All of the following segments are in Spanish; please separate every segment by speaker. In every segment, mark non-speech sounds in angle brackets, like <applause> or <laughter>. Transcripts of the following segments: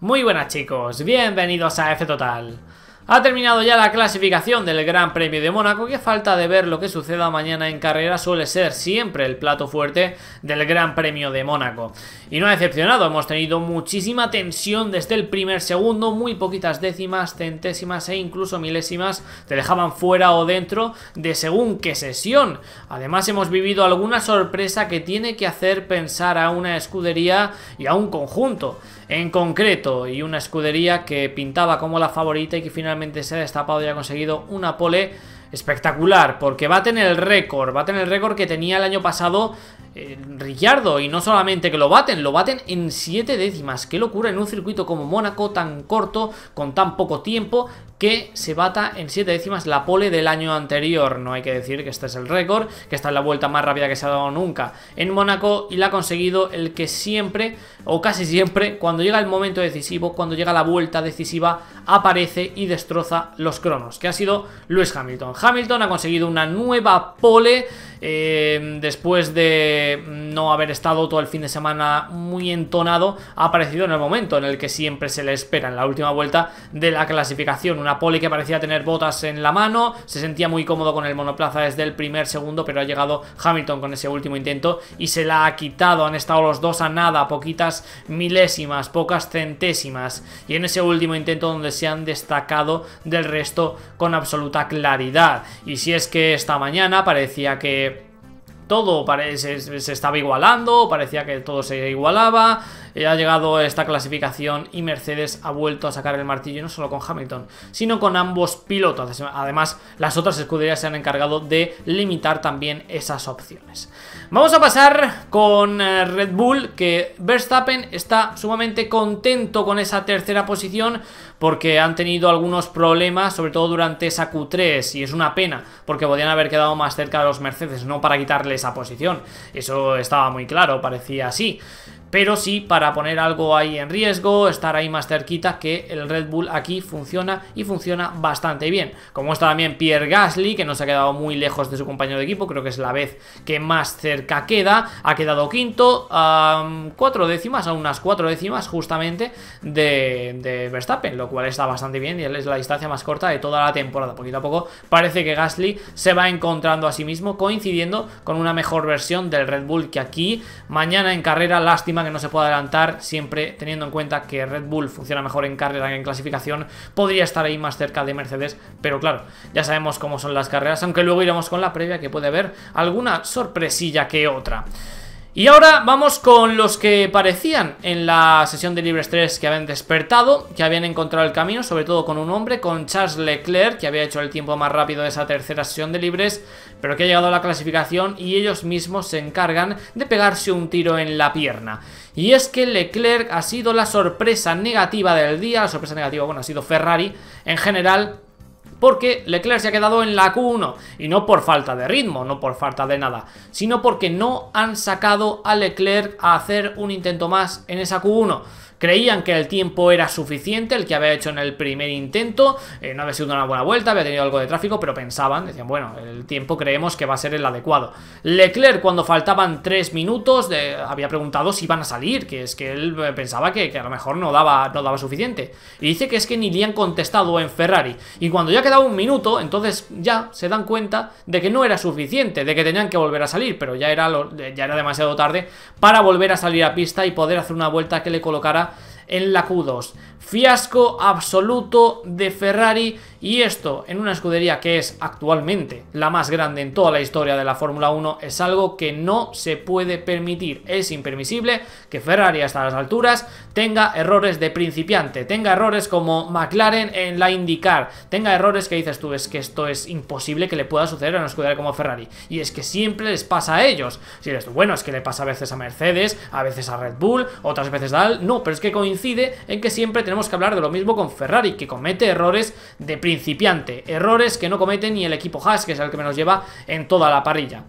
Speaker 1: Muy buenas chicos, bienvenidos a F Total. Ha terminado ya la clasificación del Gran Premio de Mónaco, que falta de ver lo que suceda mañana en carrera suele ser siempre el plato fuerte del Gran Premio de Mónaco. Y no ha decepcionado, hemos tenido muchísima tensión desde el primer segundo, muy poquitas décimas, centésimas e incluso milésimas te dejaban fuera o dentro de según qué sesión. Además hemos vivido alguna sorpresa que tiene que hacer pensar a una escudería y a un conjunto en concreto y una escudería que pintaba como la favorita y que finalmente se ha destapado y ha conseguido una pole espectacular porque va a tener el récord, va a tener el récord que tenía el año pasado eh, y no solamente que lo baten, lo baten en siete décimas, qué locura en un circuito como Mónaco tan corto, con tan poco tiempo, que se bata en 7 décimas la pole del año anterior. No hay que decir que este es el récord, que esta es la vuelta más rápida que se ha dado nunca en Mónaco y la ha conseguido el que siempre, o casi siempre, cuando llega el momento decisivo, cuando llega la vuelta decisiva, aparece y destroza los cronos, que ha sido Lewis Hamilton. Hamilton ha conseguido una nueva pole eh, después de no haber estado todo el fin de semana muy entonado, ha aparecido en el momento en el que siempre se le espera, en la última vuelta de la clasificación una que parecía tener botas en la mano, se sentía muy cómodo con el monoplaza desde el primer segundo, pero ha llegado Hamilton con ese último intento y se la ha quitado, han estado los dos a nada, poquitas milésimas, pocas centésimas, y en ese último intento donde se han destacado del resto con absoluta claridad. Y si es que esta mañana parecía que todo se estaba igualando, parecía que todo se igualaba. Eh, ha llegado esta clasificación y Mercedes ha vuelto a sacar el martillo no solo con Hamilton, sino con ambos pilotos. Además, las otras escuderías se han encargado de limitar también esas opciones. Vamos a pasar con eh, Red Bull, que Verstappen está sumamente contento con esa tercera posición porque han tenido algunos problemas, sobre todo durante esa Q3, y es una pena, porque podían haber quedado más cerca de los Mercedes, no para quitarle esa posición. Eso estaba muy claro, parecía así pero sí para poner algo ahí en riesgo, estar ahí más cerquita que el Red Bull aquí funciona y funciona bastante bien. Como está también Pierre Gasly, que no se ha quedado muy lejos de su compañero de equipo, creo que es la vez que más cerca queda, ha quedado quinto, a cuatro décimas, a unas cuatro décimas justamente de, de Verstappen, lo cual está bastante bien y él es la distancia más corta de toda la temporada. Poquito a poco parece que Gasly se va encontrando a sí mismo, coincidiendo con una mejor versión del Red Bull que aquí. Mañana en carrera, lástima que no se puede adelantar, siempre teniendo en cuenta que Red Bull funciona mejor en carrera que en clasificación, podría estar ahí más cerca de Mercedes, pero claro, ya sabemos cómo son las carreras, aunque luego iremos con la previa que puede haber alguna sorpresilla que otra. Y ahora vamos con los que parecían en la sesión de Libres 3 que habían despertado, que habían encontrado el camino, sobre todo con un hombre, con Charles Leclerc, que había hecho el tiempo más rápido de esa tercera sesión de Libres, pero que ha llegado a la clasificación y ellos mismos se encargan de pegarse un tiro en la pierna. Y es que Leclerc ha sido la sorpresa negativa del día, la sorpresa negativa, bueno, ha sido Ferrari en general, porque Leclerc se ha quedado en la Q1 y no por falta de ritmo, no por falta de nada, sino porque no han sacado a Leclerc a hacer un intento más en esa Q1. Creían que el tiempo era suficiente, el que había hecho en el primer intento, eh, no había sido una buena vuelta, había tenido algo de tráfico, pero pensaban, decían, bueno, el tiempo creemos que va a ser el adecuado. Leclerc, cuando faltaban tres minutos, había preguntado si iban a salir, que es que él eh, pensaba que, a lo mejor no daba, no daba suficiente. Y dice que es que ni le han contestado en Ferrari. Y cuando ya quedaba un minuto, entonces ya se dan cuenta de que no era suficiente, de que tenían que volver a salir, pero ya era, ya era demasiado tarde para volver a salir a pista y poder hacer una vuelta que le colocara en la Q2. Fiasco absoluto de Ferrari y esto en una escudería que es actualmente la más grande en toda la historia de la Fórmula 1 es algo que no se puede permitir. Es impermisible que Ferrari hasta las alturas tenga errores de principiante, tenga errores como McLaren en la indicar tenga errores que dices tú, es que esto es imposible que le pueda suceder a una escudería como Ferrari. Y es que siempre les pasa a ellos. Si les bueno, es que le pasa a veces a Mercedes, a veces a Red Bull, otras veces a... No, pero es que coincide en que siempre tenemos que hablar de lo mismo con Ferrari, que comete errores de principiante, errores que no comete ni el equipo Haas, que es el que nos lleva en toda la parrilla.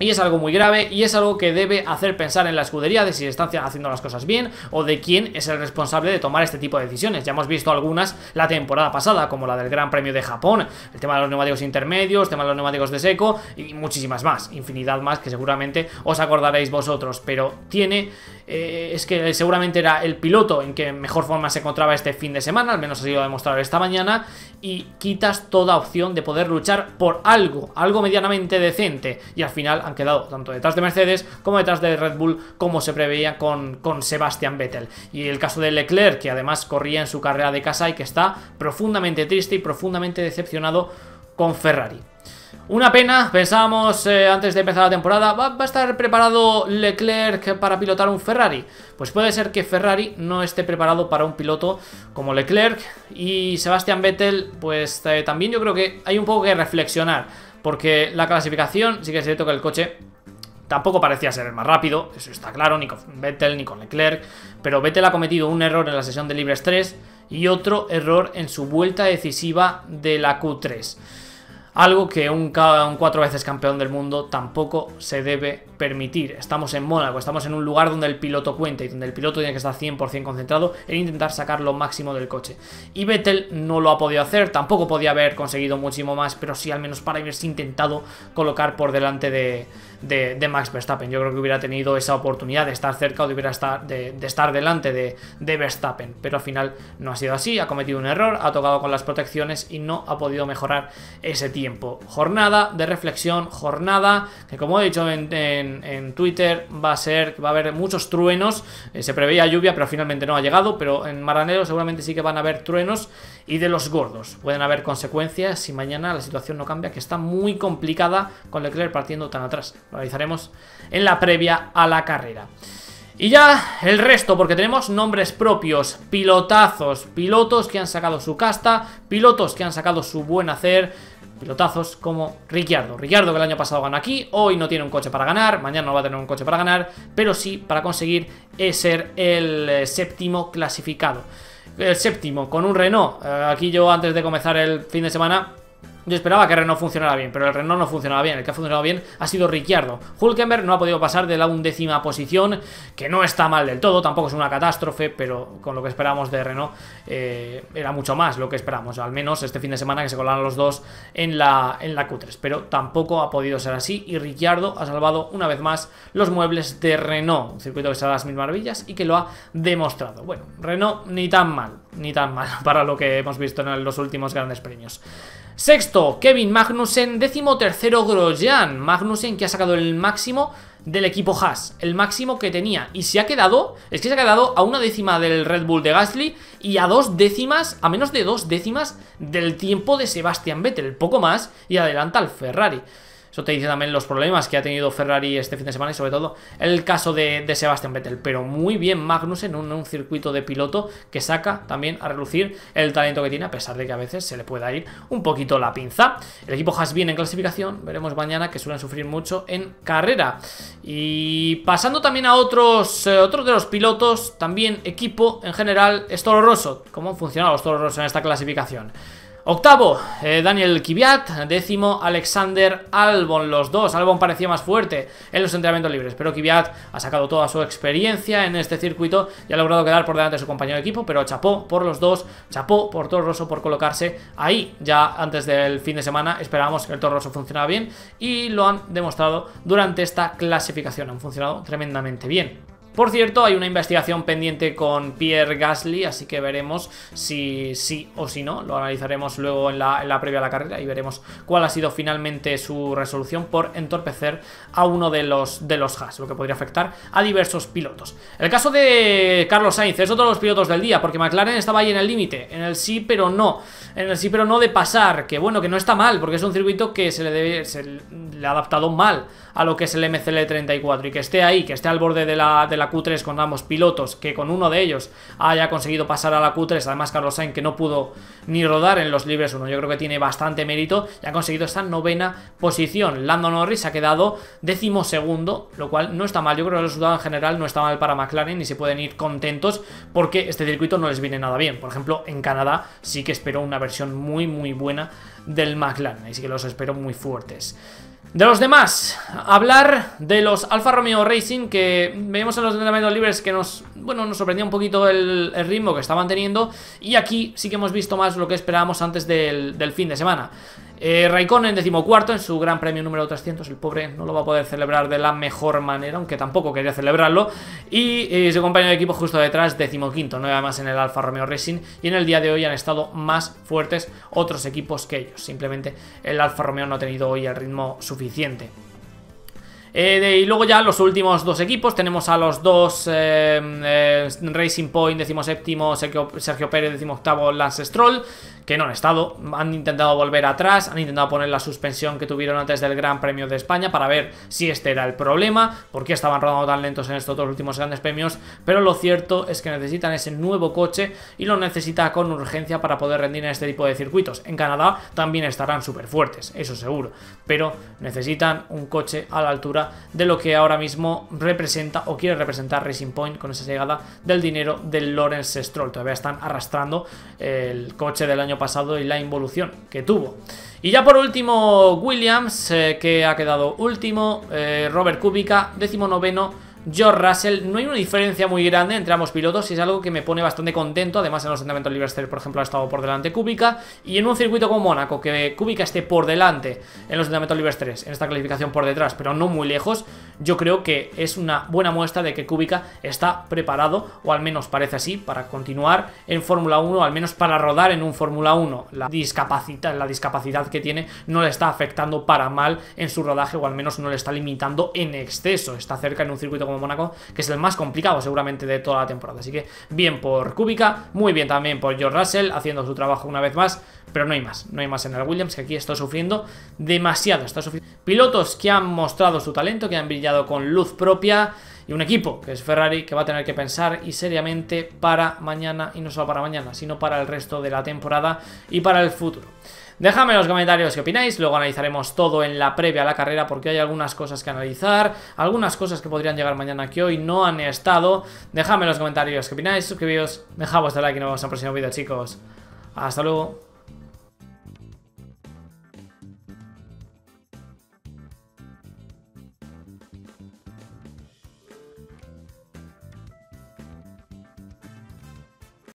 Speaker 1: Y es algo muy grave y es algo que debe hacer pensar en la escudería de si están haciendo las cosas bien o de quién es el responsable de tomar este tipo de decisiones. Ya hemos visto algunas la temporada pasada, como la del Gran Premio de Japón, el tema de los neumáticos intermedios, el tema de los neumáticos de seco y muchísimas más, infinidad más que seguramente os acordaréis vosotros, pero tiene eh, es que seguramente era el piloto en que mejor forma se encontraba este fin de semana, al menos así lo ha demostrado esta mañana, y quitas toda opción de poder luchar por algo, algo medianamente decente, y al final han quedado tanto detrás de Mercedes como detrás de Red Bull, como se preveía con, con Sebastian Vettel. Y el caso de Leclerc, que además corría en su carrera de casa y que está profundamente triste y profundamente decepcionado con Ferrari. Una pena, pensábamos eh, antes de empezar la temporada, ¿va, a estar preparado Leclerc para pilotar un Ferrari? Pues puede ser que Ferrari no esté preparado para un piloto como Leclerc y Sebastian Vettel, pues eh, también yo creo que hay un poco que reflexionar, porque la clasificación sí que es cierto que el coche Tampoco parecía ser el más rápido, eso está claro, ni con Vettel ni con Leclerc, pero Vettel ha cometido un error en la sesión de libres 3 y otro error en su vuelta decisiva de la Q3 algo que un, un cuatro veces campeón del mundo tampoco se debe permitir, estamos en Mónaco, estamos en un lugar donde el piloto cuenta y donde el piloto tiene que estar 100% concentrado en intentar sacar lo máximo del coche. Y Vettel no lo ha podido hacer, tampoco podía haber conseguido muchísimo más, pero sí al menos para haberse intentado colocar por delante de, Max Verstappen. Yo creo que hubiera tenido esa oportunidad de estar cerca o de, hubiera estar, de, estar delante de, Verstappen, pero al final no ha sido así, ha cometido un error, ha tocado con las protecciones y no ha podido mejorar ese tiempo. Jornada de reflexión, jornada que como he dicho en en, Twitter va a ser va a haber muchos truenos. Eh, se preveía lluvia, pero finalmente no ha llegado. Pero en Maranero seguramente sí que van a haber truenos y de los gordos. Pueden haber consecuencias si mañana la situación no cambia, que está muy complicada con Leclerc partiendo tan atrás. Lo analizaremos en la previa a la carrera. Y ya el resto, porque tenemos nombres propios, pilotazos, pilotos que han sacado su casta, pilotos que han sacado su buen hacer, pilotazos como Ricciardo. Ricciardo que el año pasado ganó aquí, hoy no tiene un coche para ganar, mañana no va a tener un coche para ganar, pero sí para conseguir eh, ser el eh, séptimo clasificado. El séptimo con un Renault. Eh, aquí yo antes de comenzar el fin de semana yo esperaba que Renault funcionara bien, pero el Renault no funcionaba bien. El que ha funcionado bien ha sido Ricciardo. Hulkenberg no ha podido pasar de la undécima posición, que no está mal del todo, tampoco es una catástrofe, pero con lo que esperamos de Renault eh, era mucho más lo que esperamos. Al menos este fin de semana que se colaron los dos en la, en la Q3, pero tampoco ha podido ser así. Y Ricciardo ha salvado una vez más los muebles de Renault, un circuito que está a las mil maravillas y que lo ha demostrado. Bueno, Renault ni tan mal, ni tan mal <laughs> para lo que hemos visto en los últimos grandes premios. Sexto. Kevin Magnussen, décimo tercero Grosjean. Magnussen que ha sacado el máximo del equipo Haas, el máximo que tenía. Y se ha quedado, es que se ha quedado a una décima del Red Bull de Gasly y a dos décimas, a menos de dos décimas del tiempo de Sebastian Vettel, poco más, y adelanta al Ferrari. Esto te dice también los problemas que ha tenido Ferrari este fin de semana y sobre todo el caso de, Sebastian Vettel. Pero muy bien Magnus en un, circuito de piloto que saca también a relucir el talento que tiene, a pesar de que a veces se le pueda ir un poquito la pinza. El equipo has bien en clasificación, veremos mañana que suelen sufrir mucho en carrera. Y pasando también a otros, eh, otros de los pilotos, también equipo en general, es Rosso. ¿Cómo han funcionado los Toro Rosso en esta clasificación? Octavo, eh, Daniel Kiviat. Décimo, Alexander Albon. Los dos. Albon parecía más fuerte en los entrenamientos libres, pero Kiviat ha sacado toda su experiencia en este circuito y ha logrado quedar por delante de su compañero de equipo, pero chapó por los dos, chapó por Torroso por colocarse ahí. Ya antes del fin de semana esperábamos que el Toro Rosso bien y lo han demostrado durante esta clasificación. Han funcionado tremendamente bien. Por cierto, hay una investigación pendiente con Pierre Gasly, así que veremos si sí o si no. Lo analizaremos luego en la, previa a la carrera y veremos cuál ha sido finalmente su resolución por entorpecer a uno de los, de los Haas, lo que podría afectar a diversos pilotos. El caso de Carlos Sainz es otro de los pilotos del día, porque McLaren estaba ahí en el límite, en el sí pero no, en el sí pero no de pasar, que bueno, que no está mal, porque es un circuito que se le, debe, se ha adaptado mal a lo que es el MCL34 y que esté ahí, que esté al borde de la Q3 con ambos pilotos, que con uno de ellos haya conseguido pasar a la Q3, además Carlos Sainz que no pudo ni rodar en los libres 1, yo creo que tiene bastante mérito y ha conseguido esta novena posición. Lando Norris ha quedado décimo segundo, lo cual no está mal, yo creo que el resultado en general no está mal para McLaren y se pueden ir contentos porque este circuito no les viene nada bien. Por ejemplo, en Canadá sí que espero una versión muy muy buena del McLaren. Así que los espero muy fuertes. De los demás, hablar de los Alfa Romeo Racing que vemos en los entrenamientos libres que nos, bueno, nos sorprendía un poquito el, ritmo que estaban teniendo y aquí sí que hemos visto más lo que esperábamos antes del fin de semana. Eh, Raikkonen, decimocuarto en su gran premio número 300. El pobre no lo va a poder celebrar de la mejor manera, aunque tampoco quería celebrarlo. Y eh, su compañero de equipo justo detrás, decimoquinto, nueve más en el Alfa Romeo Racing. Y en el día de hoy han estado más fuertes otros equipos que ellos. Simplemente el Alfa Romeo no ha tenido hoy el ritmo suficiente. Eh, y luego ya los últimos dos equipos, tenemos a los dos eh, eh, Racing Point, séptimo Sergio, Sergio Pérez, octavo Lance Stroll, que no han estado, han intentado volver atrás, han intentado poner la suspensión que tuvieron antes del Gran Premio de España para ver si este era el problema, por qué estaban rodando tan lentos en estos dos últimos grandes premios, pero lo cierto es que necesitan ese nuevo coche y lo necesita con urgencia para poder rendir en este tipo de circuitos. En Canadá también estarán súper fuertes, eso seguro, pero necesitan un coche a la altura de lo que ahora mismo representa o quiere representar Racing Point con esa llegada del dinero del Lawrence Stroll. Todavía están arrastrando el coche del año pasado y la involución que tuvo. Y ya por último, Williams, eh, que ha quedado último, eh, Robert Kubica, décimo noveno George Russell. No hay una diferencia muy grande entre ambos pilotos y es algo que me pone bastante contento. Además, en los entrenamientos 3, por ejemplo, ha estado por delante Cúbica. Y en un circuito como Mónaco, que Kubica esté por delante en los entrenamientos libres 3, en esta clasificación por detrás, pero no muy lejos, yo creo que es una buena muestra de que Kubica está preparado, o al menos parece así, para continuar en Fórmula 1, al menos para rodar en un Fórmula 1. La discapacidad, la discapacidad que tiene no le está afectando para mal en su rodaje, o al menos no le está limitando en exceso. Está cerca en un circuito como Mónaco, que es el más complicado seguramente de toda la temporada. Así que bien por Kubica, muy bien también por George Russell, haciendo su trabajo una vez más, pero no hay más, no hay más en el Williams, que aquí está sufriendo demasiado, está sufriendo. Pilotos que han mostrado su talento, que han brillado con luz propia y un equipo, que es Ferrari, que va a tener que pensar y seriamente para mañana, y no solo para mañana, sino para el resto de la temporada y para el futuro. Déjame en los comentarios qué opináis, luego analizaremos todo en la previa a la carrera porque hay algunas cosas que analizar, algunas cosas que podrían llegar mañana que hoy no han estado. Dejadme en los comentarios que opináis, suscribíos, dejad vuestro like y nos vemos en el próximo vídeo, chicos. Hasta luego.